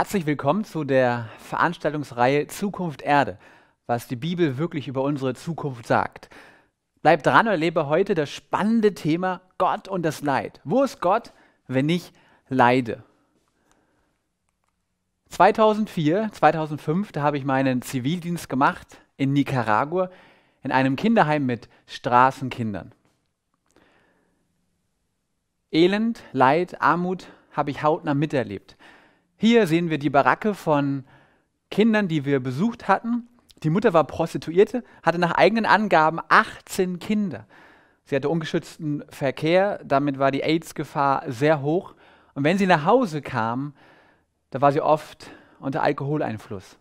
Herzlich willkommen zu der Veranstaltungsreihe Zukunft Erde, was die Bibel wirklich über unsere Zukunft sagt. Bleib dran und erlebe heute das spannende Thema Gott und das Leid. Wo ist Gott, wenn ich leide? 2004, 2005, da habe ich meinen Zivildienst gemacht in Nicaragua in einem Kinderheim mit Straßenkindern. Elend, Leid, Armut habe ich hautnah miterlebt. Hier sehen wir die Baracke von Kindern, die wir besucht hatten. Die Mutter war Prostituierte, hatte nach eigenen Angaben 18 Kinder. Sie hatte ungeschützten Verkehr, damit war die AIDS-Gefahr sehr hoch. Und wenn sie nach Hause kam, da war sie oft unter Alkoholeinfluss.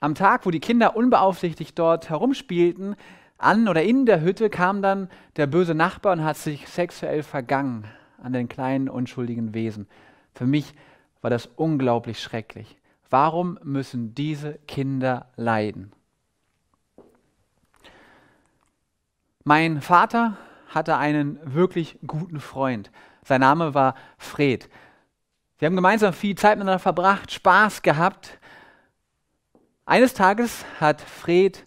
Am Tag, wo die Kinder unbeaufsichtigt dort herumspielten, an oder in der Hütte kam dann der böse Nachbar und hat sich sexuell vergangen an den kleinen unschuldigen Wesen. Für mich war das unglaublich schrecklich. Warum müssen diese Kinder leiden? Mein Vater hatte einen wirklich guten Freund. Sein Name war Fred. Sie haben gemeinsam viel Zeit miteinander verbracht, Spaß gehabt. Eines Tages hat Fred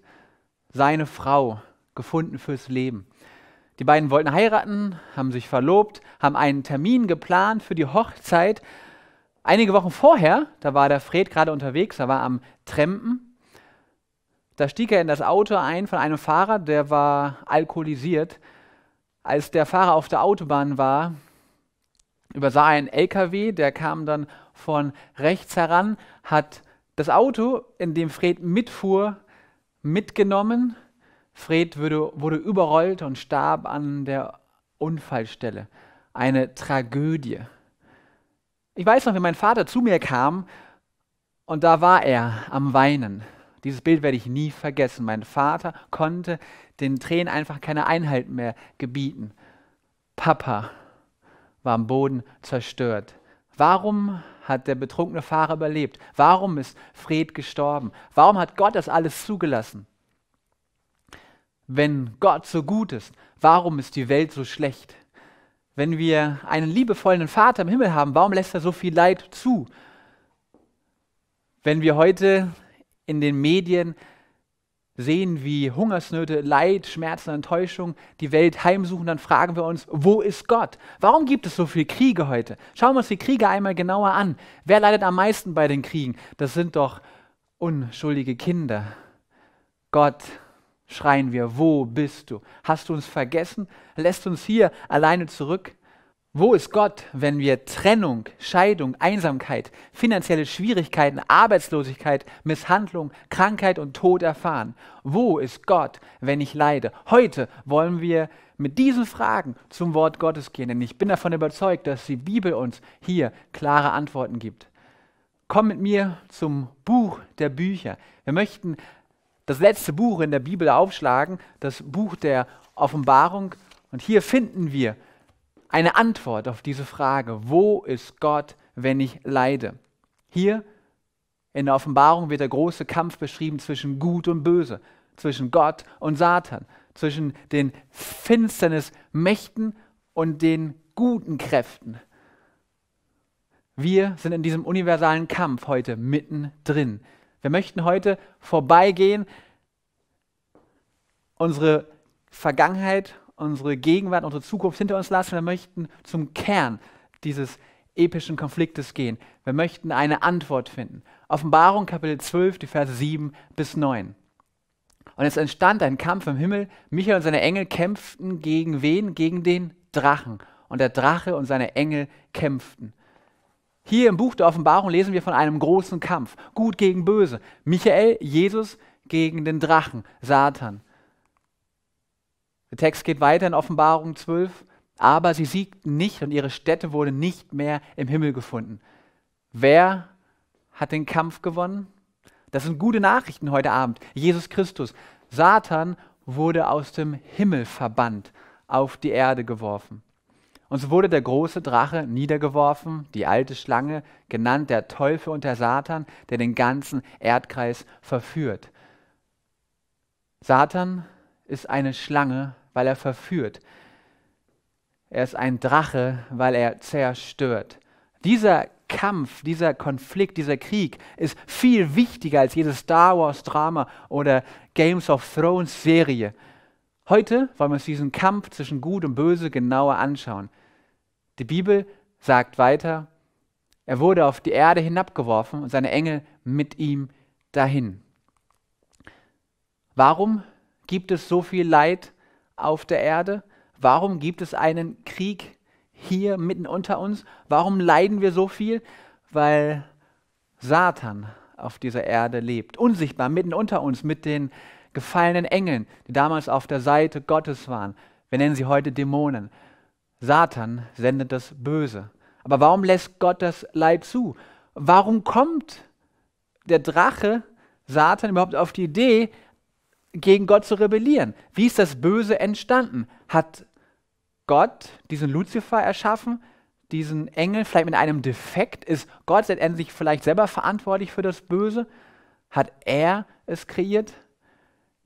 seine Frau gefunden fürs Leben. Die beiden wollten heiraten, haben sich verlobt, haben einen Termin geplant für die Hochzeit, Einige Wochen vorher, da war der Fred gerade unterwegs, er war am Trempen. Da stieg er in das Auto ein von einem Fahrer, der war alkoholisiert. Als der Fahrer auf der Autobahn war, übersah er einen LKW, der kam dann von rechts heran, hat das Auto, in dem Fred mitfuhr, mitgenommen. Fred würde, wurde überrollt und starb an der Unfallstelle. Eine Tragödie. Ich weiß noch, wie mein Vater zu mir kam und da war er am Weinen. Dieses Bild werde ich nie vergessen. Mein Vater konnte den Tränen einfach keine Einhalt mehr gebieten. Papa war am Boden zerstört. Warum hat der betrunkene Fahrer überlebt? Warum ist Fred gestorben? Warum hat Gott das alles zugelassen? Wenn Gott so gut ist, warum ist die Welt so schlecht? Wenn wir einen liebevollen Vater im Himmel haben, warum lässt er so viel Leid zu? Wenn wir heute in den Medien sehen, wie Hungersnöte, Leid, Schmerzen, Enttäuschung die Welt heimsuchen, dann fragen wir uns, wo ist Gott? Warum gibt es so viele Kriege heute? Schauen wir uns die Kriege einmal genauer an. Wer leidet am meisten bei den Kriegen? Das sind doch unschuldige Kinder. Gott schreien wir, wo bist du? Hast du uns vergessen? Lässt uns hier alleine zurück? Wo ist Gott, wenn wir Trennung, Scheidung, Einsamkeit, finanzielle Schwierigkeiten, Arbeitslosigkeit, Misshandlung, Krankheit und Tod erfahren? Wo ist Gott, wenn ich leide? Heute wollen wir mit diesen Fragen zum Wort Gottes gehen, denn ich bin davon überzeugt, dass die Bibel uns hier klare Antworten gibt. Komm mit mir zum Buch der Bücher. Wir möchten das letzte Buch in der Bibel aufschlagen, das Buch der Offenbarung. Und hier finden wir eine Antwort auf diese Frage, wo ist Gott, wenn ich leide? Hier in der Offenbarung wird der große Kampf beschrieben zwischen Gut und Böse, zwischen Gott und Satan, zwischen den Finsternismächten und den guten Kräften. Wir sind in diesem universalen Kampf heute mittendrin. Wir möchten heute vorbeigehen, unsere Vergangenheit, unsere Gegenwart, unsere Zukunft hinter uns lassen. Wir möchten zum Kern dieses epischen Konfliktes gehen. Wir möchten eine Antwort finden. Offenbarung Kapitel 12, die Verse 7 bis 9. Und es entstand ein Kampf im Himmel. Michael und seine Engel kämpften gegen wen? Gegen den Drachen. Und der Drache und seine Engel kämpften. Hier im Buch der Offenbarung lesen wir von einem großen Kampf, gut gegen böse. Michael, Jesus gegen den Drachen, Satan. Der Text geht weiter in Offenbarung 12, aber sie siegten nicht und ihre Städte wurden nicht mehr im Himmel gefunden. Wer hat den Kampf gewonnen? Das sind gute Nachrichten heute Abend. Jesus Christus. Satan wurde aus dem Himmel verbannt, auf die Erde geworfen. Und so wurde der große Drache niedergeworfen, die alte Schlange, genannt der Teufel und der Satan, der den ganzen Erdkreis verführt. Satan ist eine Schlange, weil er verführt. Er ist ein Drache, weil er zerstört. Dieser Kampf, dieser Konflikt, dieser Krieg ist viel wichtiger als jedes Star Wars Drama oder Games of Thrones Serie. Heute wollen wir uns diesen Kampf zwischen Gut und Böse genauer anschauen. Die Bibel sagt weiter, er wurde auf die Erde hinabgeworfen und seine Engel mit ihm dahin. Warum gibt es so viel Leid auf der Erde? Warum gibt es einen Krieg hier mitten unter uns? Warum leiden wir so viel? Weil Satan auf dieser Erde lebt, unsichtbar mitten unter uns mit den gefallenen Engeln, die damals auf der Seite Gottes waren. Wir nennen sie heute Dämonen. Satan sendet das Böse. Aber warum lässt Gott das Leid zu? Warum kommt der Drache, Satan, überhaupt auf die Idee, gegen Gott zu rebellieren? Wie ist das Böse entstanden? Hat Gott diesen Luzifer erschaffen, diesen Engel, vielleicht mit einem Defekt? Ist Gott letztendlich vielleicht selber verantwortlich für das Böse? Hat er es kreiert?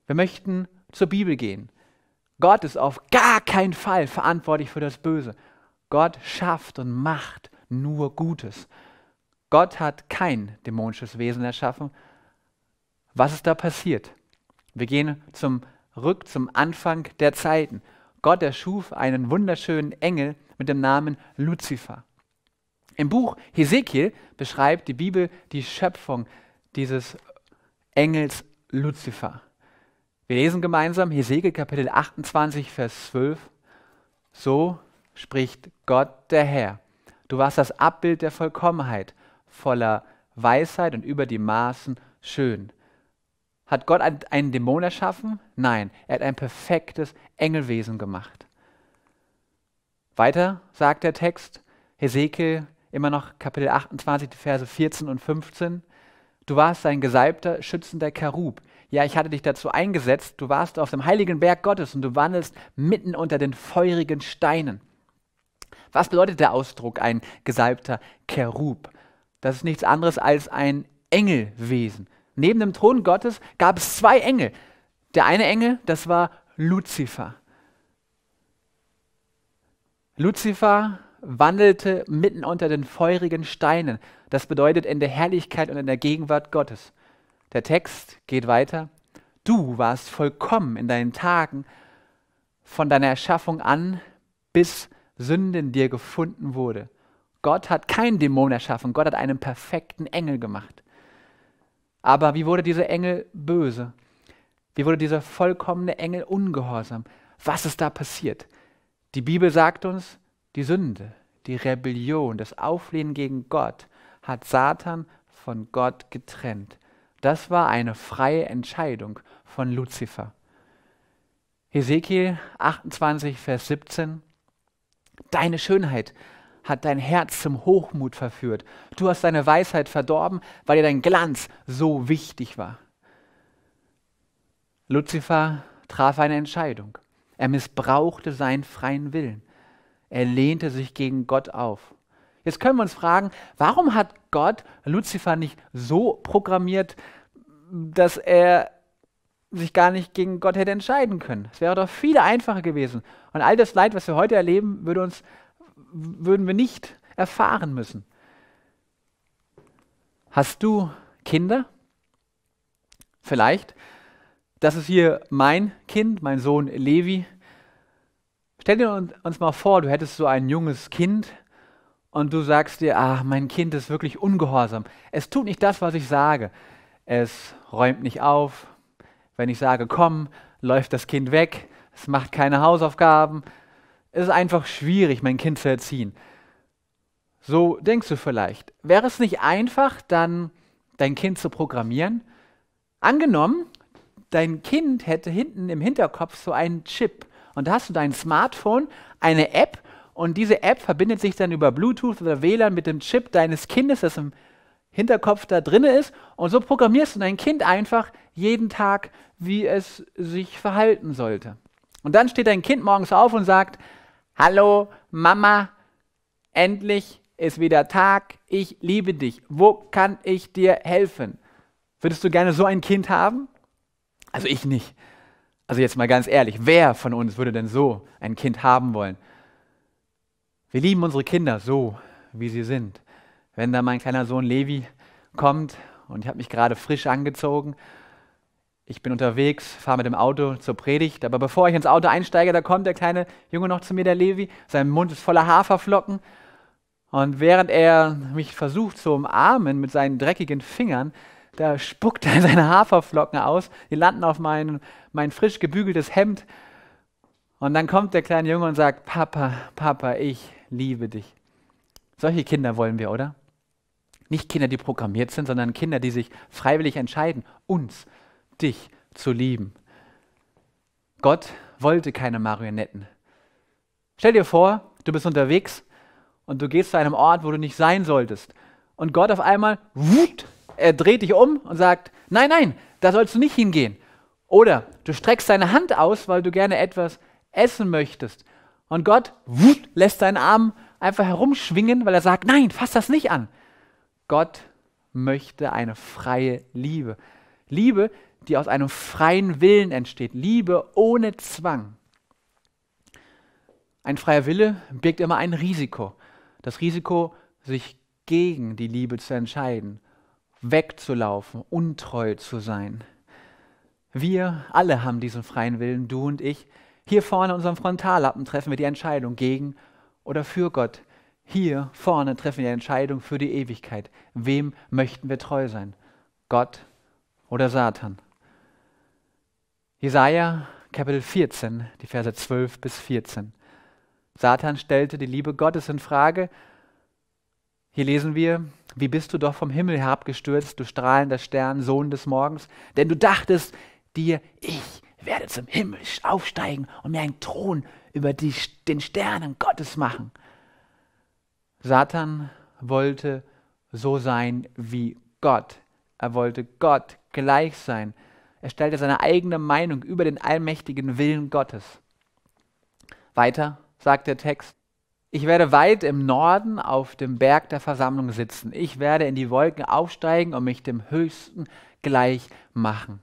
Wir möchten zur Bibel gehen. Gott ist auf gar keinen Fall verantwortlich für das Böse. Gott schafft und macht nur Gutes. Gott hat kein dämonisches Wesen erschaffen. Was ist da passiert? Wir gehen zum Rück zum Anfang der Zeiten. Gott erschuf einen wunderschönen Engel mit dem Namen Luzifer. Im Buch Hesekiel beschreibt die Bibel die Schöpfung dieses Engels Luzifer. Wir lesen gemeinsam Hesekiel Kapitel 28, Vers 12. So spricht Gott der Herr. Du warst das Abbild der Vollkommenheit, voller Weisheit und über die Maßen schön. Hat Gott einen Dämon erschaffen? Nein, er hat ein perfektes Engelwesen gemacht. Weiter sagt der Text, Hesekiel, immer noch Kapitel 28, Verse 14 und 15. Du warst sein gesalbter, schützender Karub. Ja, ich hatte dich dazu eingesetzt, du warst auf dem heiligen Berg Gottes und du wandelst mitten unter den feurigen Steinen. Was bedeutet der Ausdruck ein gesalbter Cherub? Das ist nichts anderes als ein Engelwesen. Neben dem Thron Gottes gab es zwei Engel. Der eine Engel, das war Luzifer. Luzifer wandelte mitten unter den feurigen Steinen. Das bedeutet in der Herrlichkeit und in der Gegenwart Gottes. Der Text geht weiter. Du warst vollkommen in deinen Tagen von deiner Erschaffung an, bis Sünde in dir gefunden wurde. Gott hat keinen Dämon erschaffen, Gott hat einen perfekten Engel gemacht. Aber wie wurde dieser Engel böse? Wie wurde dieser vollkommene Engel ungehorsam? Was ist da passiert? Die Bibel sagt uns, die Sünde, die Rebellion, das Auflehnen gegen Gott hat Satan von Gott getrennt. Das war eine freie Entscheidung von Luzifer. Hesekiel 28, Vers 17. Deine Schönheit hat dein Herz zum Hochmut verführt. Du hast deine Weisheit verdorben, weil dir dein Glanz so wichtig war. Luzifer traf eine Entscheidung. Er missbrauchte seinen freien Willen. Er lehnte sich gegen Gott auf. Jetzt können wir uns fragen, warum hat Gott Luzifer nicht so programmiert, dass er sich gar nicht gegen Gott hätte entscheiden können? Es wäre doch viel einfacher gewesen. Und all das Leid, was wir heute erleben, würde uns, würden wir nicht erfahren müssen. Hast du Kinder? Vielleicht. Das ist hier mein Kind, mein Sohn Levi. Stell dir uns mal vor, du hättest so ein junges Kind, und du sagst dir, ach, mein Kind ist wirklich ungehorsam. Es tut nicht das, was ich sage. Es räumt nicht auf. Wenn ich sage, komm, läuft das Kind weg. Es macht keine Hausaufgaben. Es ist einfach schwierig, mein Kind zu erziehen. So denkst du vielleicht. Wäre es nicht einfach, dann dein Kind zu programmieren? Angenommen, dein Kind hätte hinten im Hinterkopf so einen Chip und da hast du dein Smartphone, eine App, und diese App verbindet sich dann über Bluetooth oder WLAN mit dem Chip deines Kindes, das im Hinterkopf da drin ist. Und so programmierst du dein Kind einfach jeden Tag, wie es sich verhalten sollte. Und dann steht dein Kind morgens auf und sagt, hallo Mama, endlich ist wieder Tag, ich liebe dich, wo kann ich dir helfen? Würdest du gerne so ein Kind haben? Also ich nicht. Also jetzt mal ganz ehrlich, wer von uns würde denn so ein Kind haben wollen? Wir lieben unsere Kinder so, wie sie sind. Wenn da mein kleiner Sohn Levi kommt und ich habe mich gerade frisch angezogen, ich bin unterwegs, fahre mit dem Auto zur Predigt, aber bevor ich ins Auto einsteige, da kommt der kleine Junge noch zu mir, der Levi. Sein Mund ist voller Haferflocken. Und während er mich versucht zu umarmen mit seinen dreckigen Fingern, da spuckt er seine Haferflocken aus. Die landen auf mein, mein frisch gebügeltes Hemd. Und dann kommt der kleine Junge und sagt, Papa, Papa, ich liebe dich. Solche Kinder wollen wir, oder? Nicht Kinder, die programmiert sind, sondern Kinder, die sich freiwillig entscheiden, uns, dich zu lieben. Gott wollte keine Marionetten. Stell dir vor, du bist unterwegs und du gehst zu einem Ort, wo du nicht sein solltest. Und Gott auf einmal, wut, er dreht dich um und sagt, nein, nein, da sollst du nicht hingehen. Oder du streckst deine Hand aus, weil du gerne etwas essen möchtest. Und Gott wut, lässt seinen Arm einfach herumschwingen, weil er sagt, nein, fass das nicht an. Gott möchte eine freie Liebe. Liebe, die aus einem freien Willen entsteht. Liebe ohne Zwang. Ein freier Wille birgt immer ein Risiko. Das Risiko, sich gegen die Liebe zu entscheiden, wegzulaufen, untreu zu sein. Wir alle haben diesen freien Willen, du und ich. Hier vorne in unserem Frontallappen treffen wir die Entscheidung gegen oder für Gott. Hier vorne treffen wir die Entscheidung für die Ewigkeit. Wem möchten wir treu sein? Gott oder Satan? Jesaja Kapitel 14, die Verse 12 bis 14. Satan stellte die Liebe Gottes in Frage. Hier lesen wir, wie bist du doch vom Himmel herabgestürzt, du strahlender Stern, Sohn des Morgens, denn du dachtest dir, ich werde zum Himmel aufsteigen und mir einen Thron über die, den Sternen Gottes machen. Satan wollte so sein wie Gott. Er wollte Gott gleich sein. Er stellte seine eigene Meinung über den allmächtigen Willen Gottes. Weiter sagt der Text, ich werde weit im Norden auf dem Berg der Versammlung sitzen. Ich werde in die Wolken aufsteigen und mich dem Höchsten gleich machen.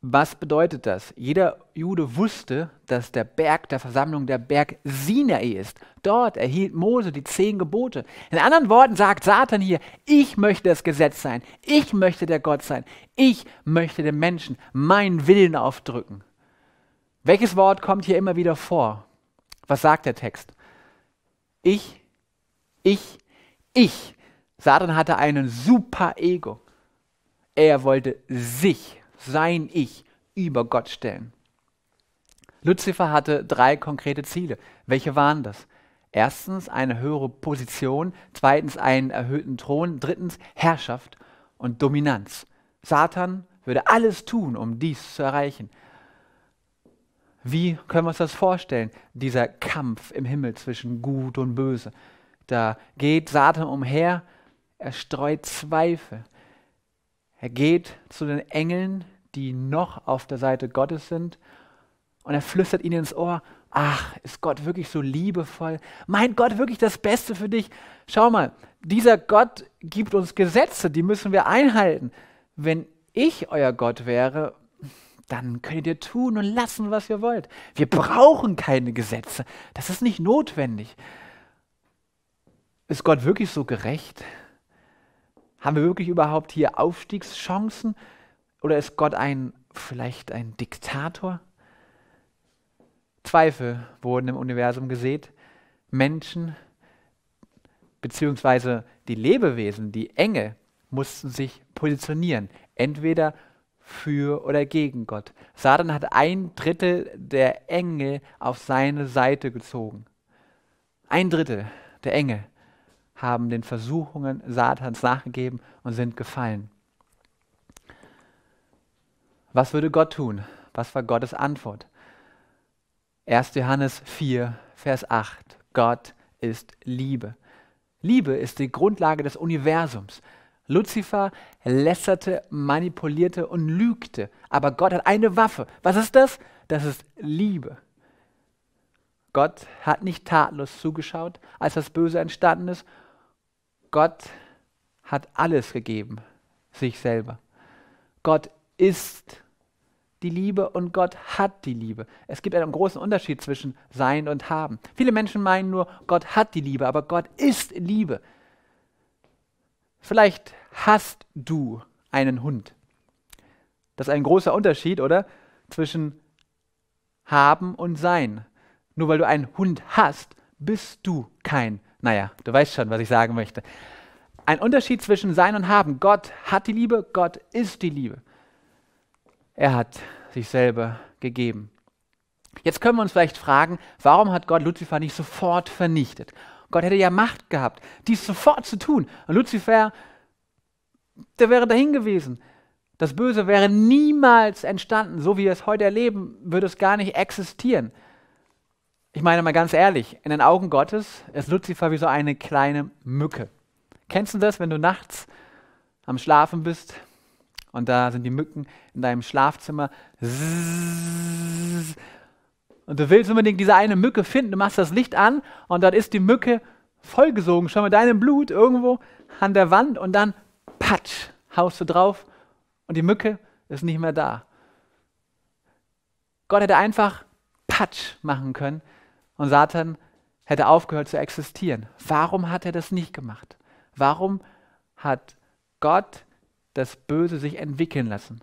Was bedeutet das? Jeder Jude wusste, dass der Berg der Versammlung der Berg Sinai ist. Dort erhielt Mose die zehn Gebote. In anderen Worten sagt Satan hier, ich möchte das Gesetz sein, ich möchte der Gott sein, ich möchte den Menschen meinen Willen aufdrücken. Welches Wort kommt hier immer wieder vor? Was sagt der Text? Ich, ich, ich. Satan hatte einen Super-Ego. Er wollte sich sein Ich über Gott stellen. Luzifer hatte drei konkrete Ziele. Welche waren das? Erstens eine höhere Position, zweitens einen erhöhten Thron, drittens Herrschaft und Dominanz. Satan würde alles tun, um dies zu erreichen. Wie können wir uns das vorstellen, dieser Kampf im Himmel zwischen Gut und Böse? Da geht Satan umher, er streut Zweifel, er geht zu den Engeln, die noch auf der Seite Gottes sind, und er flüstert ihnen ins Ohr, ach, ist Gott wirklich so liebevoll? Meint Gott wirklich das Beste für dich? Schau mal, dieser Gott gibt uns Gesetze, die müssen wir einhalten. Wenn ich euer Gott wäre, dann könnt ihr tun und lassen, was ihr wollt. Wir brauchen keine Gesetze. Das ist nicht notwendig. Ist Gott wirklich so gerecht? Haben wir wirklich überhaupt hier Aufstiegschancen? Oder ist Gott ein vielleicht ein Diktator? Zweifel wurden im Universum gesät. Menschen bzw. die Lebewesen, die Enge, mussten sich positionieren, entweder für oder gegen Gott. Satan hat ein Drittel der Enge auf seine Seite gezogen. Ein Drittel der Enge haben den Versuchungen Satans nachgegeben und sind gefallen. Was würde Gott tun? Was war Gottes Antwort? 1. Johannes 4, Vers 8. Gott ist Liebe. Liebe ist die Grundlage des Universums. Luzifer lästerte, manipulierte und lügte. Aber Gott hat eine Waffe. Was ist das? Das ist Liebe. Gott hat nicht tatlos zugeschaut, als das Böse entstanden ist Gott hat alles gegeben, sich selber. Gott ist die Liebe und Gott hat die Liebe. Es gibt einen großen Unterschied zwischen Sein und Haben. Viele Menschen meinen nur, Gott hat die Liebe, aber Gott ist Liebe. Vielleicht hast du einen Hund. Das ist ein großer Unterschied, oder? Zwischen Haben und Sein. Nur weil du einen Hund hast, bist du kein Hund. Naja, du weißt schon, was ich sagen möchte. Ein Unterschied zwischen Sein und Haben. Gott hat die Liebe, Gott ist die Liebe. Er hat sich selber gegeben. Jetzt können wir uns vielleicht fragen, warum hat Gott Luzifer nicht sofort vernichtet? Gott hätte ja Macht gehabt, dies sofort zu tun. Und Luzifer, der wäre dahin gewesen. Das Böse wäre niemals entstanden. So wie wir es heute erleben, würde es gar nicht existieren. Ich meine mal ganz ehrlich, in den Augen Gottes ist Luzifer wie so eine kleine Mücke. Kennst du das, wenn du nachts am Schlafen bist und da sind die Mücken in deinem Schlafzimmer und du willst unbedingt diese eine Mücke finden, du machst das Licht an und dort ist die Mücke vollgesogen, schon mit deinem Blut irgendwo an der Wand und dann patsch, haust du drauf und die Mücke ist nicht mehr da. Gott hätte einfach patsch machen können und Satan hätte aufgehört zu existieren. Warum hat er das nicht gemacht? Warum hat Gott das Böse sich entwickeln lassen?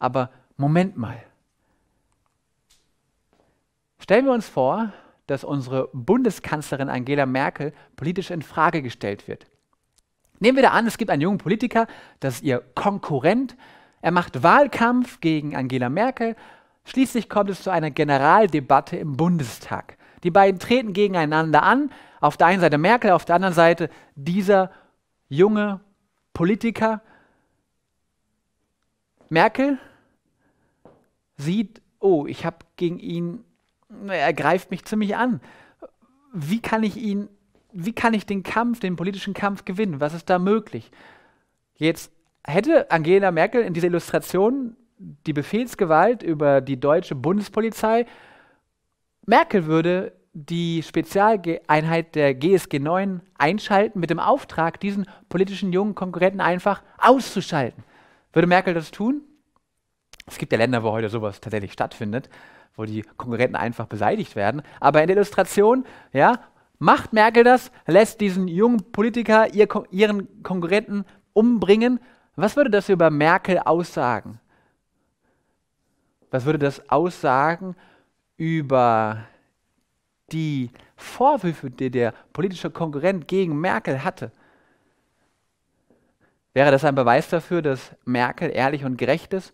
Aber Moment mal. Stellen wir uns vor, dass unsere Bundeskanzlerin Angela Merkel politisch in Frage gestellt wird. Nehmen wir da an, es gibt einen jungen Politiker, das ist ihr Konkurrent. Er macht Wahlkampf gegen Angela Merkel. Schließlich kommt es zu einer Generaldebatte im Bundestag. Die beiden treten gegeneinander an. Auf der einen Seite Merkel, auf der anderen Seite dieser junge Politiker. Merkel sieht, oh, ich habe gegen ihn, er greift mich ziemlich an. Wie kann ich ihn, wie kann ich den Kampf, den politischen Kampf gewinnen? Was ist da möglich? Jetzt hätte Angela Merkel in dieser Illustration die Befehlsgewalt über die deutsche Bundespolizei Merkel würde die Spezialeinheit der GSG 9 einschalten mit dem Auftrag, diesen politischen jungen Konkurrenten einfach auszuschalten. Würde Merkel das tun? Es gibt ja Länder, wo heute sowas tatsächlich stattfindet, wo die Konkurrenten einfach beseitigt werden. Aber in der Illustration, ja, macht Merkel das, lässt diesen jungen Politiker ihr, ihren Konkurrenten umbringen. Was würde das über Merkel aussagen? Was würde das aussagen über die Vorwürfe, die der politische Konkurrent gegen Merkel hatte, wäre das ein Beweis dafür, dass Merkel ehrlich und gerecht ist?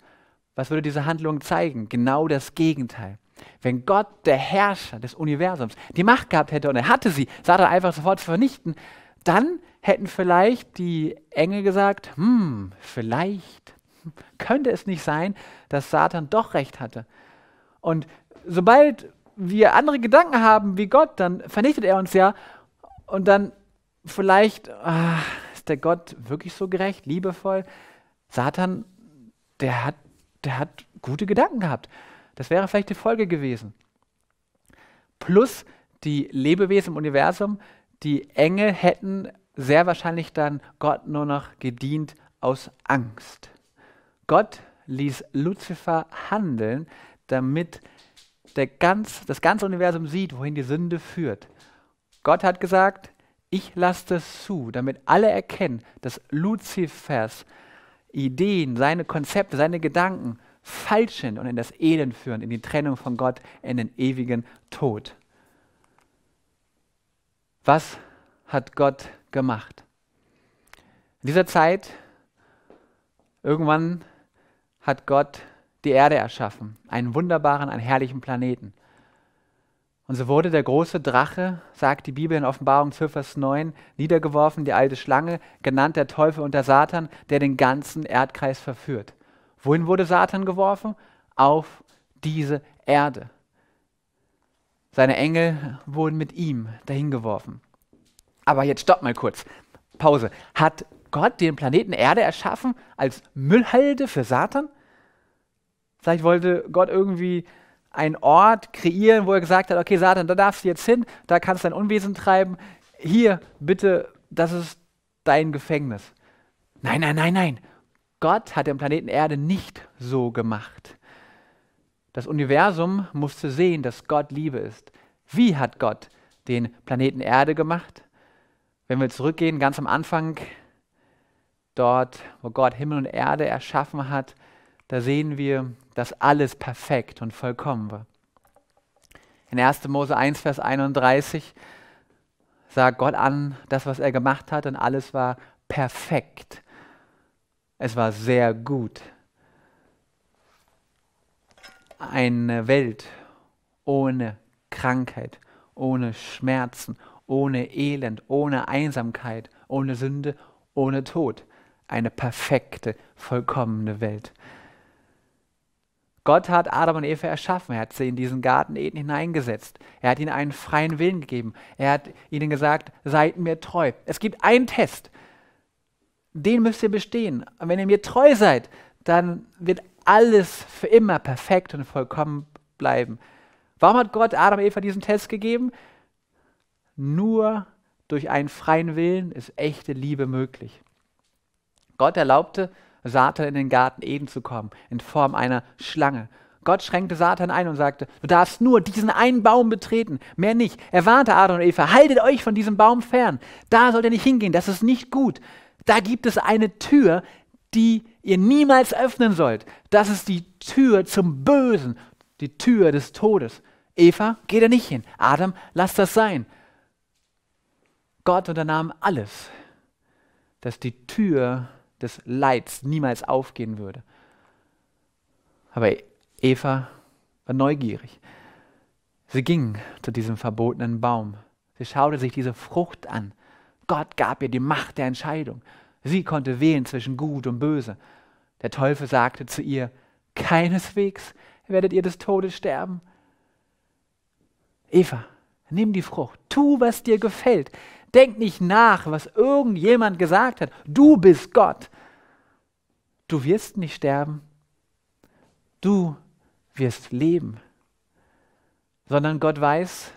Was würde diese Handlung zeigen? Genau das Gegenteil. Wenn Gott, der Herrscher des Universums, die Macht gehabt hätte und er hatte sie, Satan einfach sofort zu vernichten, dann hätten vielleicht die Engel gesagt, hm, vielleicht könnte es nicht sein, dass Satan doch recht hatte. Und sobald wir andere Gedanken haben wie Gott, dann vernichtet er uns ja. Und dann vielleicht, ach, ist der Gott wirklich so gerecht, liebevoll? Satan, der hat, der hat gute Gedanken gehabt. Das wäre vielleicht die Folge gewesen. Plus die Lebewesen im Universum, die Engel hätten sehr wahrscheinlich dann Gott nur noch gedient aus Angst. Gott ließ Luzifer handeln, damit der ganz, das ganze Universum sieht, wohin die Sünde führt. Gott hat gesagt, ich lasse das zu, damit alle erkennen, dass Luzifers Ideen, seine Konzepte, seine Gedanken falsch sind und in das Elend führen, in die Trennung von Gott, in den ewigen Tod. Was hat Gott gemacht? In dieser Zeit, irgendwann hat Gott die Erde erschaffen, einen wunderbaren, einen herrlichen Planeten. Und so wurde der große Drache, sagt die Bibel in Offenbarung 12, Vers 9, niedergeworfen, die alte Schlange, genannt der Teufel und der Satan, der den ganzen Erdkreis verführt. Wohin wurde Satan geworfen? Auf diese Erde. Seine Engel wurden mit ihm dahin geworfen. Aber jetzt stopp mal kurz. Pause. Hat Gott den Planeten Erde erschaffen als Müllhalde für Satan? Vielleicht wollte Gott irgendwie einen Ort kreieren, wo er gesagt hat, okay, Satan, da darfst du jetzt hin, da kannst du dein Unwesen treiben. Hier, bitte, das ist dein Gefängnis. Nein, nein, nein, nein. Gott hat den Planeten Erde nicht so gemacht. Das Universum musste sehen, dass Gott Liebe ist. Wie hat Gott den Planeten Erde gemacht? Wenn wir zurückgehen, ganz am Anfang, dort, wo Gott Himmel und Erde erschaffen hat, da sehen wir, dass alles perfekt und vollkommen war. In 1. Mose 1, Vers 31 sah Gott an, das, was er gemacht hat, und alles war perfekt. Es war sehr gut. Eine Welt ohne Krankheit, ohne Schmerzen, ohne Elend, ohne Einsamkeit, ohne Sünde, ohne Tod. Eine perfekte, vollkommene Welt. Gott hat Adam und Eva erschaffen. Er hat sie in diesen Garten Eden hineingesetzt. Er hat ihnen einen freien Willen gegeben. Er hat ihnen gesagt, seid mir treu. Es gibt einen Test. Den müsst ihr bestehen. Und wenn ihr mir treu seid, dann wird alles für immer perfekt und vollkommen bleiben. Warum hat Gott Adam und Eva diesen Test gegeben? Nur durch einen freien Willen ist echte Liebe möglich. Gott erlaubte, Satan in den Garten Eden zu kommen, in Form einer Schlange. Gott schränkte Satan ein und sagte, du darfst nur diesen einen Baum betreten, mehr nicht. Er warnte Adam und Eva, haltet euch von diesem Baum fern. Da sollt ihr nicht hingehen, das ist nicht gut. Da gibt es eine Tür, die ihr niemals öffnen sollt. Das ist die Tür zum Bösen, die Tür des Todes. Eva, geh da nicht hin. Adam, lass das sein. Gott unternahm alles, dass die Tür des Leids niemals aufgehen würde. Aber Eva war neugierig. Sie ging zu diesem verbotenen Baum. Sie schaute sich diese Frucht an. Gott gab ihr die Macht der Entscheidung. Sie konnte wählen zwischen Gut und Böse. Der Teufel sagte zu ihr, keineswegs werdet ihr des Todes sterben. Eva, nimm die Frucht, tu, was dir gefällt, Denk nicht nach, was irgendjemand gesagt hat. Du bist Gott. Du wirst nicht sterben. Du wirst leben. Sondern Gott weiß,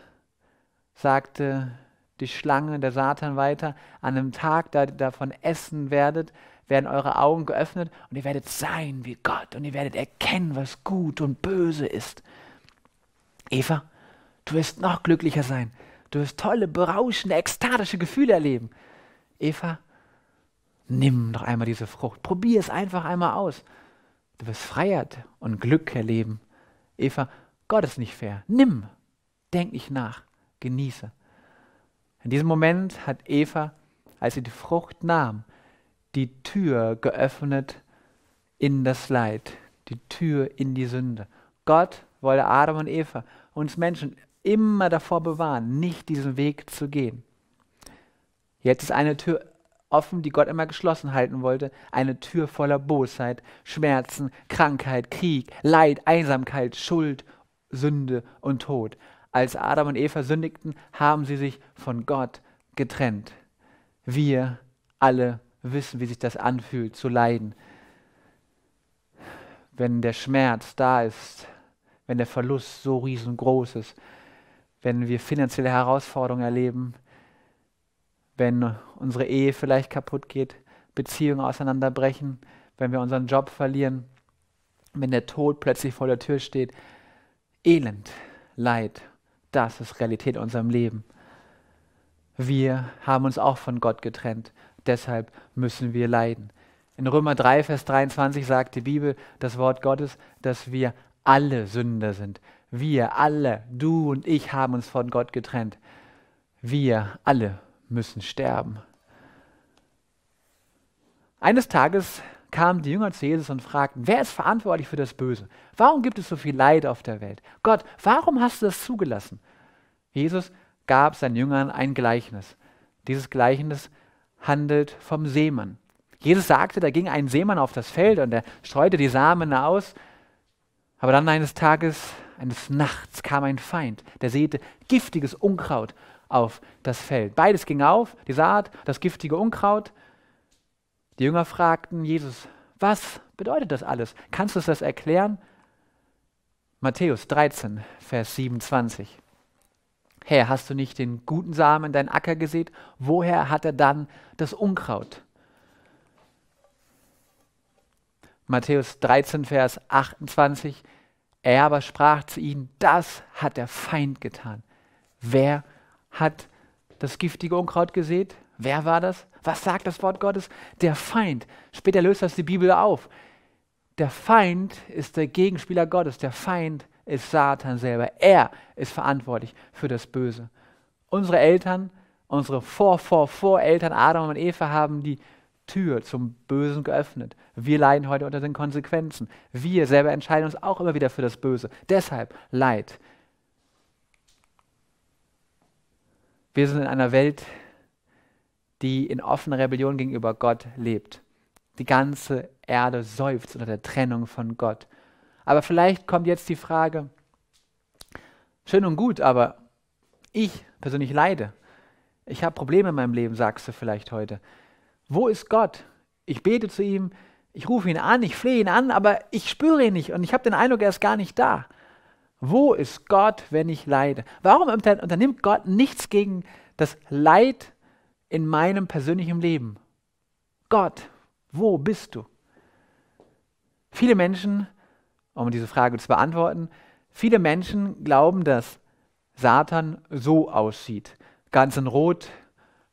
sagte die Schlange, der Satan weiter, an dem Tag, da ihr davon essen werdet, werden eure Augen geöffnet und ihr werdet sein wie Gott und ihr werdet erkennen, was gut und böse ist. Eva, du wirst noch glücklicher sein, Du wirst tolle, berauschende, ekstatische Gefühle erleben. Eva, nimm doch einmal diese Frucht. Probier es einfach einmal aus. Du wirst Freiheit und Glück erleben. Eva, Gott ist nicht fair. Nimm. Denk nicht nach. Genieße. In diesem Moment hat Eva, als sie die Frucht nahm, die Tür geöffnet in das Leid, die Tür in die Sünde. Gott wollte Adam und Eva, uns Menschen, immer davor bewahren, nicht diesen Weg zu gehen. Jetzt ist eine Tür offen, die Gott immer geschlossen halten wollte, eine Tür voller Bosheit, Schmerzen, Krankheit, Krieg, Leid, Einsamkeit, Schuld, Sünde und Tod. Als Adam und Eva sündigten, haben sie sich von Gott getrennt. Wir alle wissen, wie sich das anfühlt, zu leiden. Wenn der Schmerz da ist, wenn der Verlust so riesengroß ist, wenn wir finanzielle Herausforderungen erleben, wenn unsere Ehe vielleicht kaputt geht, Beziehungen auseinanderbrechen, wenn wir unseren Job verlieren, wenn der Tod plötzlich vor der Tür steht. Elend, Leid, das ist Realität in unserem Leben. Wir haben uns auch von Gott getrennt, deshalb müssen wir leiden. In Römer 3, Vers 23 sagt die Bibel, das Wort Gottes, dass wir alle Sünder sind. Wir alle, du und ich haben uns von Gott getrennt. Wir alle müssen sterben. Eines Tages kamen die Jünger zu Jesus und fragten, wer ist verantwortlich für das Böse? Warum gibt es so viel Leid auf der Welt? Gott, warum hast du das zugelassen? Jesus gab seinen Jüngern ein Gleichnis. Dieses Gleichnis handelt vom Seemann. Jesus sagte, da ging ein Seemann auf das Feld und er streute die Samen aus. Aber dann eines Tages eines Nachts kam ein Feind, der säte giftiges Unkraut auf das Feld. Beides ging auf, die Saat, das giftige Unkraut. Die Jünger fragten Jesus, was bedeutet das alles? Kannst du uns das erklären? Matthäus 13, Vers 27. Herr, hast du nicht den guten Samen in deinen Acker gesät? Woher hat er dann das Unkraut? Matthäus 13, Vers 28. Er aber sprach zu ihnen, das hat der Feind getan. Wer hat das giftige Unkraut gesät? Wer war das? Was sagt das Wort Gottes? Der Feind. Später löst das die Bibel auf. Der Feind ist der Gegenspieler Gottes. Der Feind ist Satan selber. Er ist verantwortlich für das Böse. Unsere Eltern, unsere Vor-Vor-Voreltern Adam und Eva haben die Tür zum Bösen geöffnet. Wir leiden heute unter den Konsequenzen. Wir selber entscheiden uns auch immer wieder für das Böse. Deshalb Leid. Wir sind in einer Welt, die in offener Rebellion gegenüber Gott lebt. Die ganze Erde seufzt unter der Trennung von Gott. Aber vielleicht kommt jetzt die Frage, schön und gut, aber ich persönlich leide. Ich habe Probleme in meinem Leben, sagst du vielleicht heute. Wo ist Gott? Ich bete zu ihm, ich rufe ihn an, ich flehe ihn an, aber ich spüre ihn nicht und ich habe den Eindruck, er ist gar nicht da. Wo ist Gott, wenn ich leide? Warum unternimmt Gott nichts gegen das Leid in meinem persönlichen Leben? Gott, wo bist du? Viele Menschen, um diese Frage zu beantworten, viele Menschen glauben, dass Satan so aussieht. Ganz in Rot,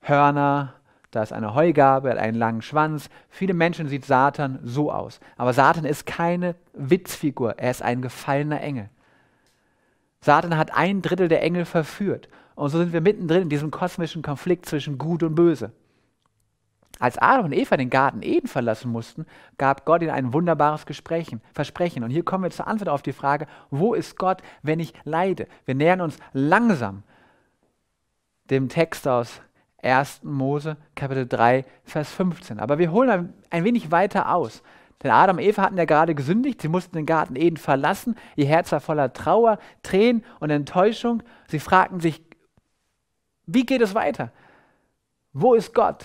Hörner, da ist eine Heugabe, hat einen langen Schwanz. Viele Menschen sieht Satan so aus. Aber Satan ist keine Witzfigur, er ist ein gefallener Engel. Satan hat ein Drittel der Engel verführt. Und so sind wir mittendrin in diesem kosmischen Konflikt zwischen Gut und Böse. Als Adam und Eva den Garten Eden verlassen mussten, gab Gott ihnen ein wunderbares Gesprächen, Versprechen. Und hier kommen wir zur Antwort auf die Frage, wo ist Gott, wenn ich leide? Wir nähern uns langsam dem Text aus 1. Mose Kapitel 3, Vers 15. Aber wir holen ein wenig weiter aus. Denn Adam und Eva hatten ja gerade gesündigt, sie mussten den Garten Eden verlassen, ihr Herz war voller Trauer, Tränen und Enttäuschung. Sie fragten sich, wie geht es weiter? Wo ist Gott?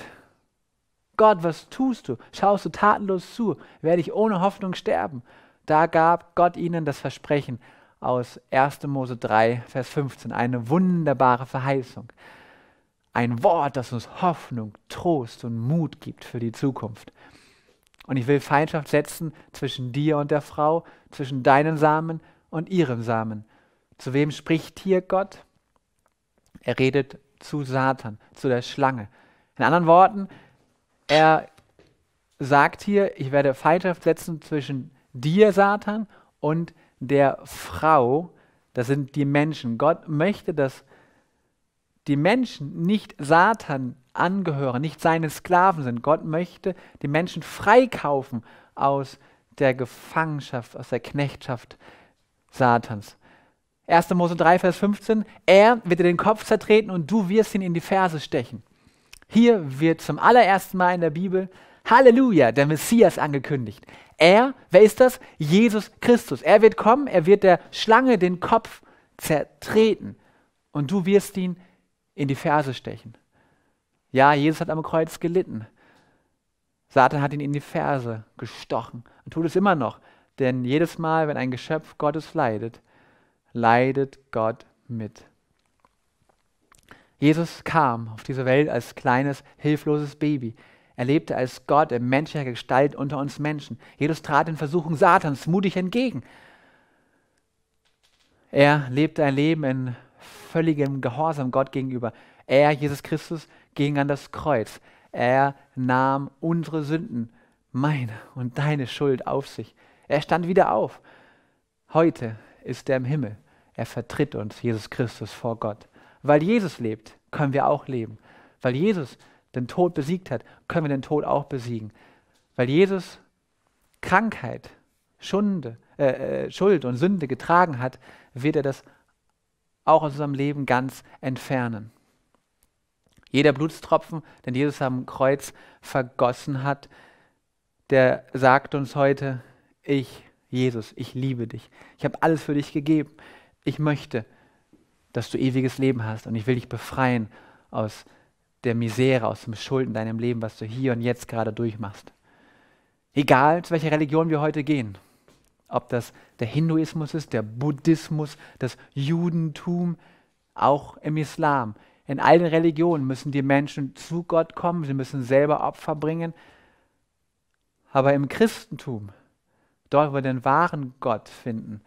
Gott, was tust du? Schaust du tatenlos zu? Werde ich ohne Hoffnung sterben? Da gab Gott ihnen das Versprechen aus 1. Mose 3, Vers 15, eine wunderbare Verheißung. Ein Wort, das uns Hoffnung, Trost und Mut gibt für die Zukunft. Und ich will Feindschaft setzen zwischen dir und der Frau, zwischen deinen Samen und ihrem Samen. Zu wem spricht hier Gott? Er redet zu Satan, zu der Schlange. In anderen Worten, er sagt hier, ich werde Feindschaft setzen zwischen dir, Satan, und der Frau. Das sind die Menschen. Gott möchte, dass die Menschen nicht Satan angehören, nicht seine Sklaven sind. Gott möchte die Menschen freikaufen aus der Gefangenschaft, aus der Knechtschaft Satans. 1. Mose 3, Vers 15. Er wird dir den Kopf zertreten und du wirst ihn in die Ferse stechen. Hier wird zum allerersten Mal in der Bibel Halleluja, der Messias angekündigt. Er, wer ist das? Jesus Christus. Er wird kommen, er wird der Schlange den Kopf zertreten und du wirst ihn in die Ferse stechen. Ja, Jesus hat am Kreuz gelitten. Satan hat ihn in die Ferse gestochen und tut es immer noch. Denn jedes Mal, wenn ein Geschöpf Gottes leidet, leidet Gott mit. Jesus kam auf diese Welt als kleines, hilfloses Baby. Er lebte als Gott in menschlicher Gestalt unter uns Menschen. Jesus trat den Versuchungen Satans mutig entgegen. Er lebte ein Leben in völligem Gehorsam Gott gegenüber. Er, Jesus Christus, ging an das Kreuz. Er nahm unsere Sünden, meine und deine Schuld auf sich. Er stand wieder auf. Heute ist er im Himmel. Er vertritt uns, Jesus Christus, vor Gott. Weil Jesus lebt, können wir auch leben. Weil Jesus den Tod besiegt hat, können wir den Tod auch besiegen. Weil Jesus Krankheit, Schunde, äh, äh Schuld und Sünde getragen hat, wird er das auch aus unserem Leben ganz entfernen. Jeder Blutstropfen, den Jesus am Kreuz vergossen hat, der sagt uns heute, ich, Jesus, ich liebe dich. Ich habe alles für dich gegeben. Ich möchte, dass du ewiges Leben hast und ich will dich befreien aus der Misere, aus dem Schulden deinem Leben, was du hier und jetzt gerade durchmachst. Egal, zu welcher Religion wir heute gehen, ob das der Hinduismus ist, der Buddhismus, das Judentum, auch im Islam. In allen Religionen müssen die Menschen zu Gott kommen, sie müssen selber Opfer bringen. Aber im Christentum, dort, wo wir den wahren Gott finden,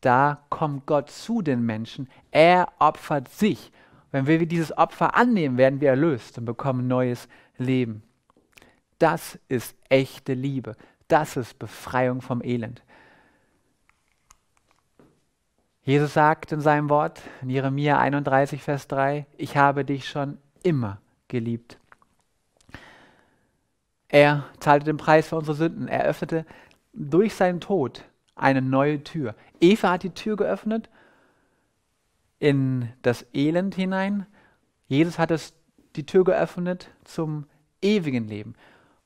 da kommt Gott zu den Menschen. Er opfert sich. Wenn wir dieses Opfer annehmen, werden wir erlöst und bekommen neues Leben. Das ist echte Liebe. Das ist Befreiung vom Elend. Jesus sagt in seinem Wort, in Jeremia 31, Vers 3, ich habe dich schon immer geliebt. Er zahlte den Preis für unsere Sünden. Er öffnete durch seinen Tod eine neue Tür. Eva hat die Tür geöffnet in das Elend hinein. Jesus hat es, die Tür geöffnet zum ewigen Leben.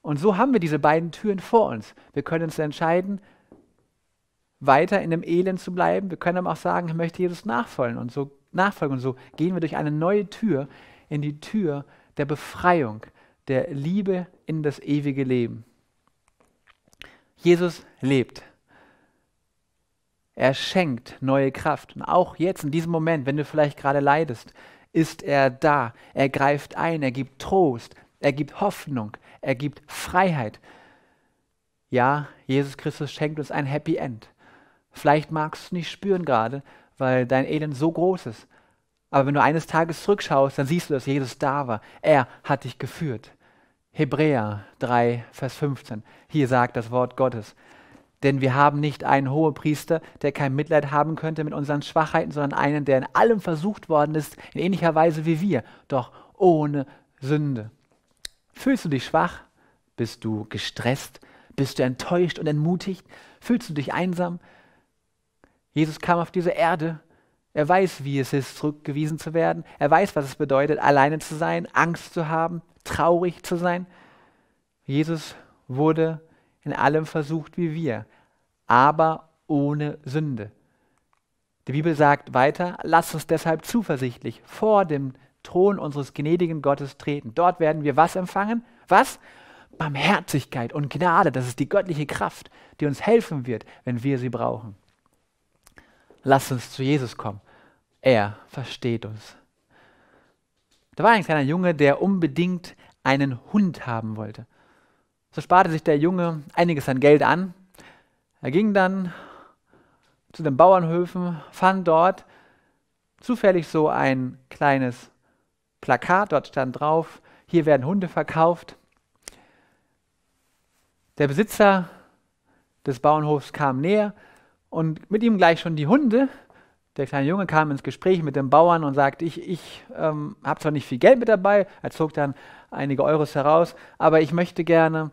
Und so haben wir diese beiden Türen vor uns. Wir können uns entscheiden, weiter in dem Elend zu bleiben. Wir können aber auch sagen, ich möchte Jesus nachfolgen und so nachfolgen. Und so gehen wir durch eine neue Tür in die Tür der Befreiung, der Liebe in das ewige Leben. Jesus lebt. Er schenkt neue Kraft. Und auch jetzt, in diesem Moment, wenn du vielleicht gerade leidest, ist er da. Er greift ein, er gibt Trost, er gibt Hoffnung, er gibt Freiheit. Ja, Jesus Christus schenkt uns ein Happy End. Vielleicht magst du es nicht spüren gerade, weil dein Elend so groß ist. Aber wenn du eines Tages zurückschaust, dann siehst du, dass Jesus da war. Er hat dich geführt. Hebräer 3, Vers 15. Hier sagt das Wort Gottes. Denn wir haben nicht einen hohen Priester, der kein Mitleid haben könnte mit unseren Schwachheiten, sondern einen, der in allem versucht worden ist, in ähnlicher Weise wie wir, doch ohne Sünde. Fühlst du dich schwach? Bist du gestresst? Bist du enttäuscht und entmutigt? Fühlst du dich einsam? Jesus kam auf diese Erde. Er weiß, wie es ist, zurückgewiesen zu werden. Er weiß, was es bedeutet, alleine zu sein, Angst zu haben, traurig zu sein. Jesus wurde in allem versucht wie wir, aber ohne Sünde. Die Bibel sagt weiter, lasst uns deshalb zuversichtlich vor dem Thron unseres gnädigen Gottes treten. Dort werden wir was empfangen? Was? Barmherzigkeit und Gnade, das ist die göttliche Kraft, die uns helfen wird, wenn wir sie brauchen. Lass uns zu Jesus kommen. Er versteht uns. Da war ein kleiner Junge, der unbedingt einen Hund haben wollte. So sparte sich der Junge einiges an Geld an. Er ging dann zu den Bauernhöfen, fand dort zufällig so ein kleines Plakat, dort stand drauf, hier werden Hunde verkauft. Der Besitzer des Bauernhofs kam näher, und mit ihm gleich schon die Hunde. Der kleine Junge kam ins Gespräch mit dem Bauern und sagte, ich, ich ähm, habe zwar nicht viel Geld mit dabei, er zog dann einige Euros heraus, aber ich möchte gerne,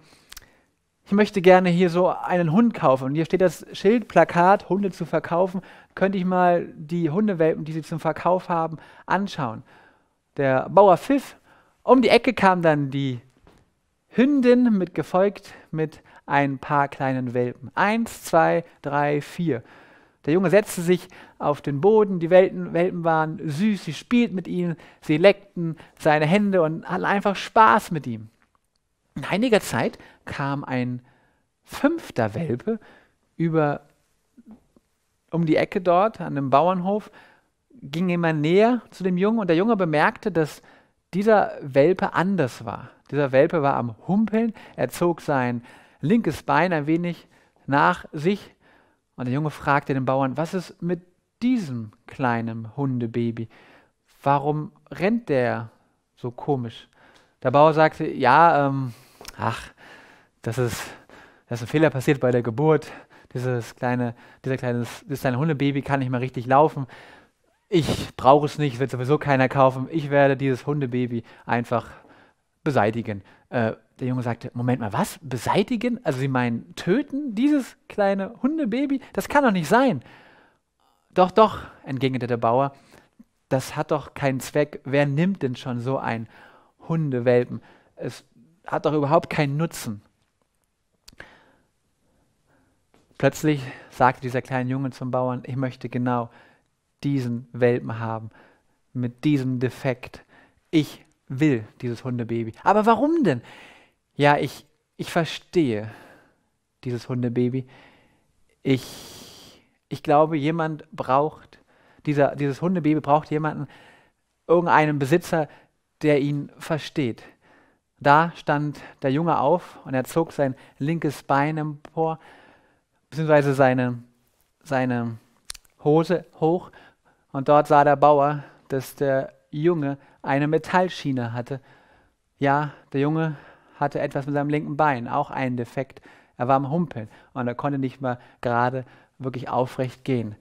ich möchte gerne hier so einen Hund kaufen. Und hier steht das Schild, Plakat, Hunde zu verkaufen. Könnte ich mal die Hundewelpen, die sie zum Verkauf haben, anschauen? Der Bauer pfiff. Um die Ecke kam dann die Hündin mit gefolgt mit ein paar kleinen Welpen. Eins, zwei, drei, vier. Der Junge setzte sich auf den Boden, die Welpen, Welpen waren süß, sie spielten mit ihm, sie leckten seine Hände und hatten einfach Spaß mit ihm. In einiger Zeit kam ein fünfter Welpe über um die Ecke dort an dem Bauernhof, ging immer näher zu dem Jungen und der Junge bemerkte, dass dieser Welpe anders war. Dieser Welpe war am Humpeln, er zog sein linkes Bein ein wenig nach sich. Und der Junge fragte den Bauern, was ist mit diesem kleinen Hundebaby? Warum rennt der so komisch? Der Bauer sagte, ja, ähm, ach, das ist, das ist ein Fehler passiert bei der Geburt. Dieses kleine, dieser kleines, dieses kleine Hundebaby kann nicht mehr richtig laufen. Ich brauche es nicht, wird sowieso keiner kaufen. Ich werde dieses Hundebaby einfach beseitigen. Äh, der Junge sagte, Moment mal, was? Beseitigen? Also Sie meinen töten? Dieses kleine Hundebaby? Das kann doch nicht sein. Doch, doch, entgegnete der Bauer, das hat doch keinen Zweck. Wer nimmt denn schon so ein Hundewelpen? Es hat doch überhaupt keinen Nutzen. Plötzlich sagte dieser kleine Junge zum Bauern, ich möchte genau diesen Welpen haben, mit diesem Defekt. Ich will, dieses Hundebaby. Aber warum denn? Ja, ich, ich verstehe dieses Hundebaby. Ich, ich glaube, jemand braucht, dieser, dieses Hundebaby braucht jemanden, irgendeinen Besitzer, der ihn versteht. Da stand der Junge auf und er zog sein linkes Bein empor, beziehungsweise seine, seine Hose hoch. Und dort sah der Bauer, dass der Junge eine Metallschiene hatte. Ja, der Junge hatte etwas mit seinem linken Bein, auch einen Defekt. Er war am Humpeln und er konnte nicht mal gerade wirklich aufrecht gehen.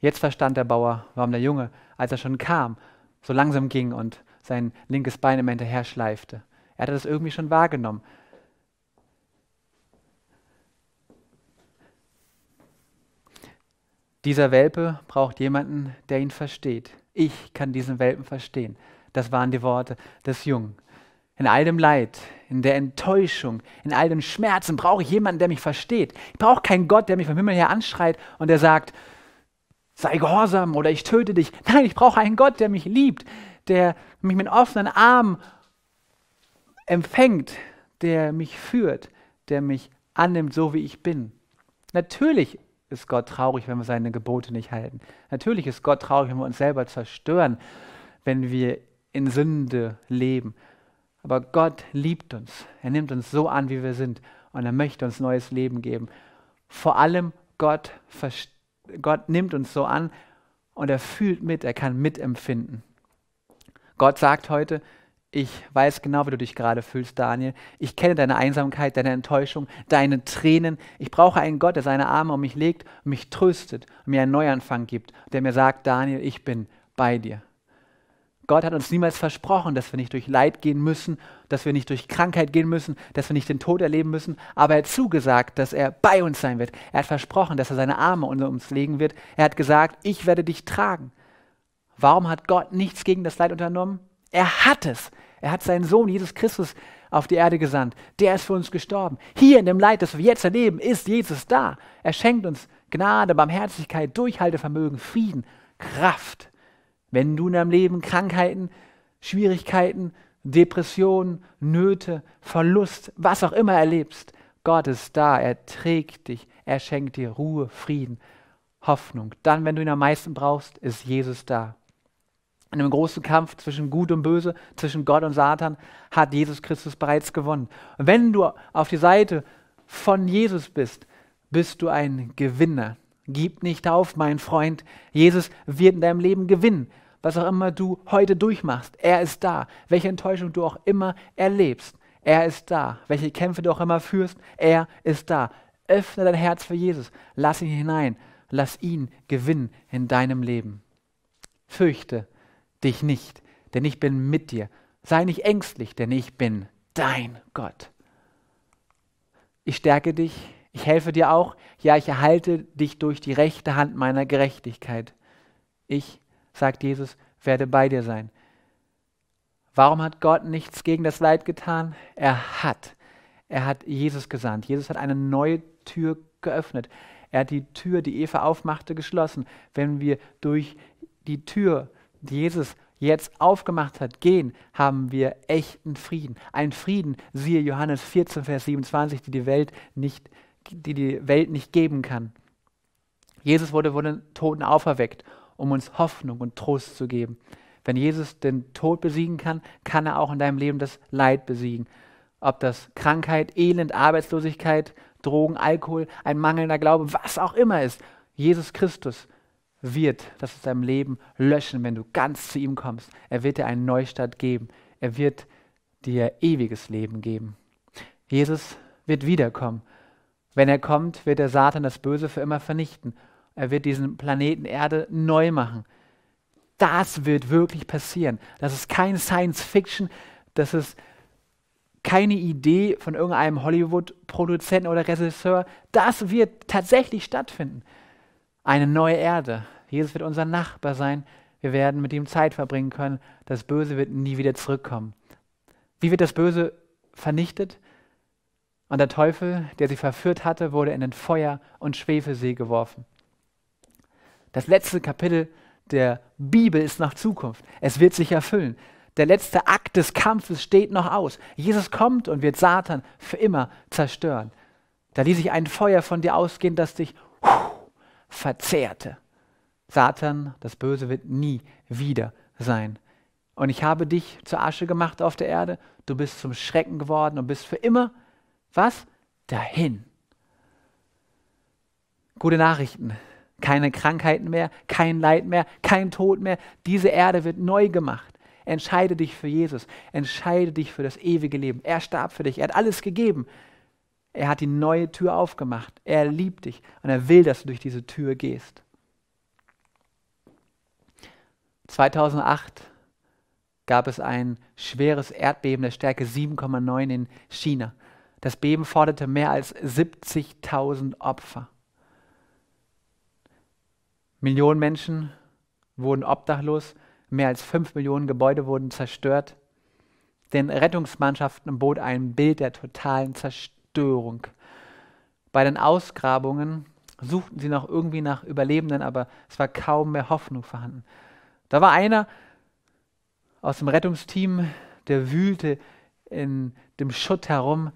Jetzt verstand der Bauer, warum der Junge, als er schon kam, so langsam ging und sein linkes Bein immer hinterher schleifte. Er hatte das irgendwie schon wahrgenommen. Dieser Welpe braucht jemanden, der ihn versteht. Ich kann diesen Welpen verstehen. Das waren die Worte des Jungen. In all dem Leid, in der Enttäuschung, in all den Schmerzen brauche ich jemanden, der mich versteht. Ich brauche keinen Gott, der mich vom Himmel her anschreit und der sagt, sei gehorsam oder ich töte dich. Nein, ich brauche einen Gott, der mich liebt, der mich mit offenen Armen empfängt, der mich führt, der mich annimmt, so wie ich bin. Natürlich ist Gott traurig, wenn wir seine Gebote nicht halten. Natürlich ist Gott traurig, wenn wir uns selber zerstören, wenn wir in Sünde leben. Aber Gott liebt uns. Er nimmt uns so an, wie wir sind. Und er möchte uns neues Leben geben. Vor allem Gott, Gott nimmt uns so an und er fühlt mit, er kann mitempfinden. Gott sagt heute, ich weiß genau, wie du dich gerade fühlst, Daniel. Ich kenne deine Einsamkeit, deine Enttäuschung, deine Tränen. Ich brauche einen Gott, der seine Arme um mich legt, mich tröstet mir einen Neuanfang gibt, der mir sagt, Daniel, ich bin bei dir. Gott hat uns niemals versprochen, dass wir nicht durch Leid gehen müssen, dass wir nicht durch Krankheit gehen müssen, dass wir nicht den Tod erleben müssen, aber er hat zugesagt, dass er bei uns sein wird. Er hat versprochen, dass er seine Arme unter uns legen wird. Er hat gesagt, ich werde dich tragen. Warum hat Gott nichts gegen das Leid unternommen? Er hat es. Er hat seinen Sohn Jesus Christus auf die Erde gesandt. Der ist für uns gestorben. Hier in dem Leid, das wir jetzt erleben, ist Jesus da. Er schenkt uns Gnade, Barmherzigkeit, Durchhaltevermögen, Frieden, Kraft. Wenn du in deinem Leben Krankheiten, Schwierigkeiten, Depressionen, Nöte, Verlust, was auch immer erlebst, Gott ist da, er trägt dich, er schenkt dir Ruhe, Frieden, Hoffnung. Dann, wenn du ihn am meisten brauchst, ist Jesus da in dem großen Kampf zwischen Gut und Böse, zwischen Gott und Satan, hat Jesus Christus bereits gewonnen. Und wenn du auf die Seite von Jesus bist, bist du ein Gewinner. Gib nicht auf, mein Freund. Jesus wird in deinem Leben gewinnen. Was auch immer du heute durchmachst, er ist da. Welche Enttäuschung du auch immer erlebst, er ist da. Welche Kämpfe du auch immer führst, er ist da. Öffne dein Herz für Jesus. Lass ihn hinein. Lass ihn gewinnen in deinem Leben. Fürchte dich nicht, denn ich bin mit dir. Sei nicht ängstlich, denn ich bin dein Gott. Ich stärke dich, ich helfe dir auch, ja, ich erhalte dich durch die rechte Hand meiner Gerechtigkeit. Ich, sagt Jesus, werde bei dir sein. Warum hat Gott nichts gegen das Leid getan? Er hat. Er hat Jesus gesandt. Jesus hat eine neue Tür geöffnet. Er hat die Tür, die Eva aufmachte, geschlossen. Wenn wir durch die Tür die Jesus jetzt aufgemacht hat, gehen, haben wir echten Frieden. Ein Frieden, siehe Johannes 14, Vers 27, die die Welt nicht, die, die Welt nicht geben kann. Jesus wurde von den Toten auferweckt, um uns Hoffnung und Trost zu geben. Wenn Jesus den Tod besiegen kann, kann er auch in deinem Leben das Leid besiegen. Ob das Krankheit, Elend, Arbeitslosigkeit, Drogen, Alkohol, ein mangelnder Glaube, was auch immer ist. Jesus Christus wird das aus deinem Leben löschen, wenn du ganz zu ihm kommst. Er wird dir einen Neustart geben. Er wird dir ewiges Leben geben. Jesus wird wiederkommen. Wenn er kommt, wird der Satan das Böse für immer vernichten. Er wird diesen Planeten Erde neu machen. Das wird wirklich passieren. Das ist kein Science Fiction. Das ist keine Idee von irgendeinem Hollywood-Produzenten oder Regisseur. Das wird tatsächlich stattfinden. Eine neue Erde, Jesus wird unser Nachbar sein. Wir werden mit ihm Zeit verbringen können. Das Böse wird nie wieder zurückkommen. Wie wird das Böse vernichtet? Und der Teufel, der sie verführt hatte, wurde in den Feuer- und Schwefelsee geworfen. Das letzte Kapitel der Bibel ist nach Zukunft. Es wird sich erfüllen. Der letzte Akt des Kampfes steht noch aus. Jesus kommt und wird Satan für immer zerstören. Da ließ ich ein Feuer von dir ausgehen, das dich verzehrte. Satan, das Böse wird nie wieder sein. Und ich habe dich zur Asche gemacht auf der Erde, du bist zum Schrecken geworden und bist für immer, was? Dahin. Gute Nachrichten. Keine Krankheiten mehr, kein Leid mehr, kein Tod mehr. Diese Erde wird neu gemacht. Entscheide dich für Jesus. Entscheide dich für das ewige Leben. Er starb für dich. Er hat alles gegeben. Er hat die neue Tür aufgemacht. Er liebt dich und er will, dass du durch diese Tür gehst. 2008 gab es ein schweres Erdbeben der Stärke 7,9 in China. Das Beben forderte mehr als 70.000 Opfer. Millionen Menschen wurden obdachlos, mehr als 5 Millionen Gebäude wurden zerstört. Den Rettungsmannschaften bot ein Bild der totalen Zerstörung. Bei den Ausgrabungen suchten sie noch irgendwie nach Überlebenden, aber es war kaum mehr Hoffnung vorhanden. Da war einer aus dem Rettungsteam, der wühlte in dem Schutt herum.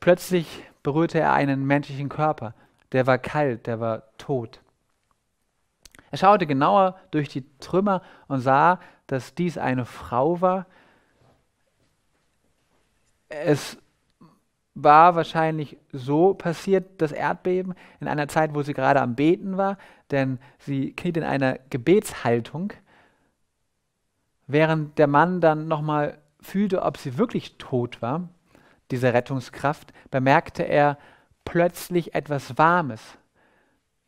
Plötzlich berührte er einen menschlichen Körper. Der war kalt, der war tot. Er schaute genauer durch die Trümmer und sah, dass dies eine Frau war. Es war wahrscheinlich so passiert, das Erdbeben, in einer Zeit, wo sie gerade am Beten war denn sie kniet in einer Gebetshaltung, während der Mann dann nochmal fühlte, ob sie wirklich tot war, diese Rettungskraft, bemerkte er plötzlich etwas Warmes.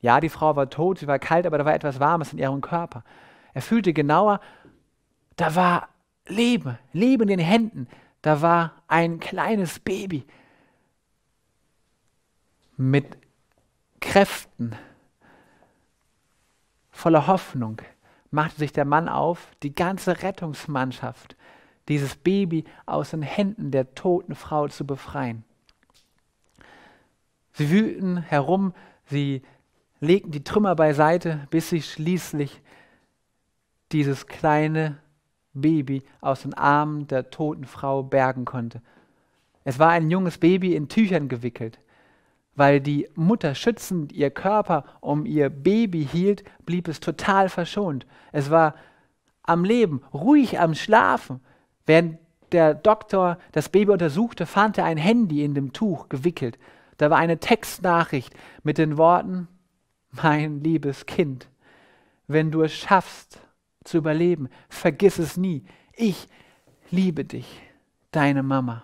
Ja, die Frau war tot, sie war kalt, aber da war etwas Warmes in ihrem Körper. Er fühlte genauer, da war Leben, Leben in den Händen, da war ein kleines Baby mit Kräften, Voller Hoffnung machte sich der Mann auf, die ganze Rettungsmannschaft, dieses Baby aus den Händen der toten Frau zu befreien. Sie wühlten herum, sie legten die Trümmer beiseite, bis sie schließlich dieses kleine Baby aus den Armen der toten Frau bergen konnte. Es war ein junges Baby in Tüchern gewickelt weil die Mutter schützend ihr Körper um ihr Baby hielt, blieb es total verschont. Es war am Leben, ruhig am Schlafen. Während der Doktor das Baby untersuchte, fand er ein Handy in dem Tuch gewickelt. Da war eine Textnachricht mit den Worten, mein liebes Kind, wenn du es schaffst zu überleben, vergiss es nie. Ich liebe dich, deine Mama.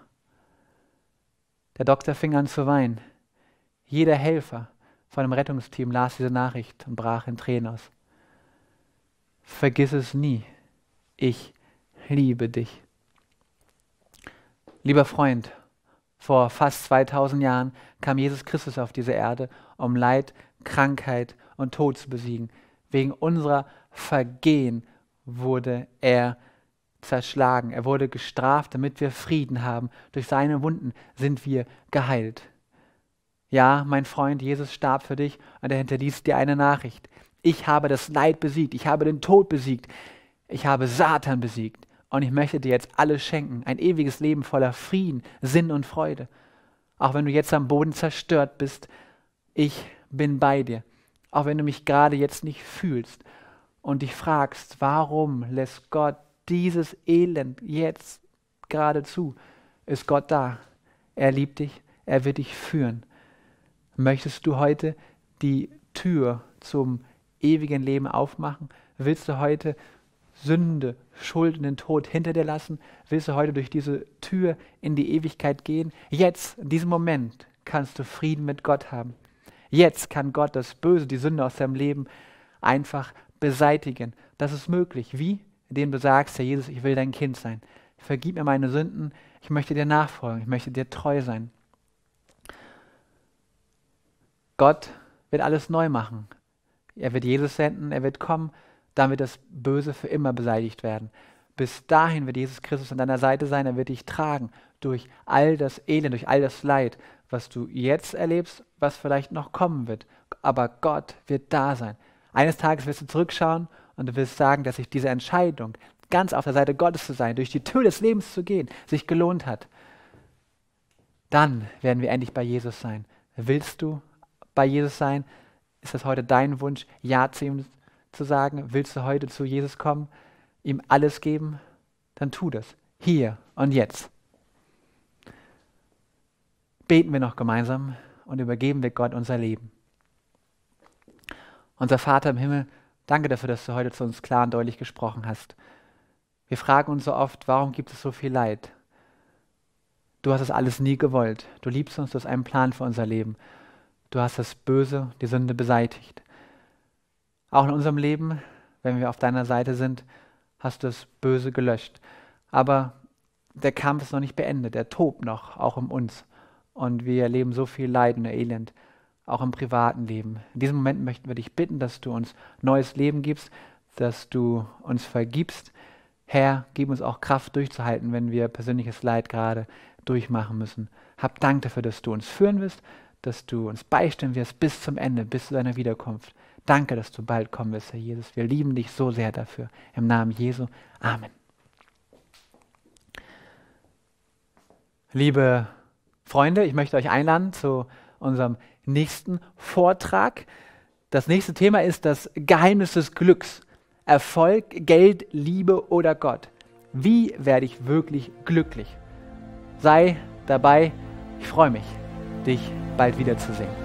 Der Doktor fing an zu weinen. Jeder Helfer von dem Rettungsteam las diese Nachricht und brach in Tränen aus. Vergiss es nie. Ich liebe dich. Lieber Freund, vor fast 2000 Jahren kam Jesus Christus auf diese Erde, um Leid, Krankheit und Tod zu besiegen. Wegen unserer Vergehen wurde er zerschlagen. Er wurde gestraft, damit wir Frieden haben. Durch seine Wunden sind wir geheilt. Ja, mein Freund, Jesus starb für dich und er hinterließ dir eine Nachricht. Ich habe das Leid besiegt, ich habe den Tod besiegt, ich habe Satan besiegt und ich möchte dir jetzt alles schenken, ein ewiges Leben voller Frieden, Sinn und Freude. Auch wenn du jetzt am Boden zerstört bist, ich bin bei dir. Auch wenn du mich gerade jetzt nicht fühlst und dich fragst, warum lässt Gott dieses Elend jetzt gerade zu, ist Gott da. Er liebt dich, er wird dich führen. Möchtest du heute die Tür zum ewigen Leben aufmachen? Willst du heute Sünde, Schuld und den Tod hinter dir lassen? Willst du heute durch diese Tür in die Ewigkeit gehen? Jetzt, in diesem Moment, kannst du Frieden mit Gott haben. Jetzt kann Gott das Böse, die Sünde aus deinem Leben einfach beseitigen. Das ist möglich. Wie? Indem du sagst, Herr Jesus, ich will dein Kind sein. Vergib mir meine Sünden. Ich möchte dir nachfolgen. Ich möchte dir treu sein. Gott wird alles neu machen. Er wird Jesus senden, er wird kommen, dann wird das Böse für immer beseitigt werden. Bis dahin wird Jesus Christus an deiner Seite sein, er wird dich tragen durch all das Elend, durch all das Leid, was du jetzt erlebst, was vielleicht noch kommen wird. Aber Gott wird da sein. Eines Tages wirst du zurückschauen und du wirst sagen, dass sich diese Entscheidung, ganz auf der Seite Gottes zu sein, durch die Tür des Lebens zu gehen, sich gelohnt hat. Dann werden wir endlich bei Jesus sein. Willst du bei Jesus sein? Ist das heute dein Wunsch, Ja zu ihm zu sagen? Willst du heute zu Jesus kommen, ihm alles geben? Dann tu das. Hier und jetzt. Beten wir noch gemeinsam und übergeben wir Gott unser Leben. Unser Vater im Himmel, danke dafür, dass du heute zu uns klar und deutlich gesprochen hast. Wir fragen uns so oft, warum gibt es so viel Leid? Du hast es alles nie gewollt. Du liebst uns, du hast einen Plan für unser Leben. Du hast das Böse, die Sünde beseitigt. Auch in unserem Leben, wenn wir auf deiner Seite sind, hast du das Böse gelöscht. Aber der Kampf ist noch nicht beendet, er tobt noch, auch um uns. Und wir erleben so viel Leid und Elend, auch im privaten Leben. In diesem Moment möchten wir dich bitten, dass du uns neues Leben gibst, dass du uns vergibst. Herr, gib uns auch Kraft durchzuhalten, wenn wir persönliches Leid gerade durchmachen müssen. Hab Dank dafür, dass du uns führen wirst, dass du uns beistehen wirst bis zum Ende, bis zu deiner Wiederkunft. Danke, dass du bald kommen wirst, Herr Jesus. Wir lieben dich so sehr dafür. Im Namen Jesu. Amen. Liebe Freunde, ich möchte euch einladen zu unserem nächsten Vortrag. Das nächste Thema ist das Geheimnis des Glücks. Erfolg, Geld, Liebe oder Gott. Wie werde ich wirklich glücklich? Sei dabei, ich freue mich dich bald wiederzusehen.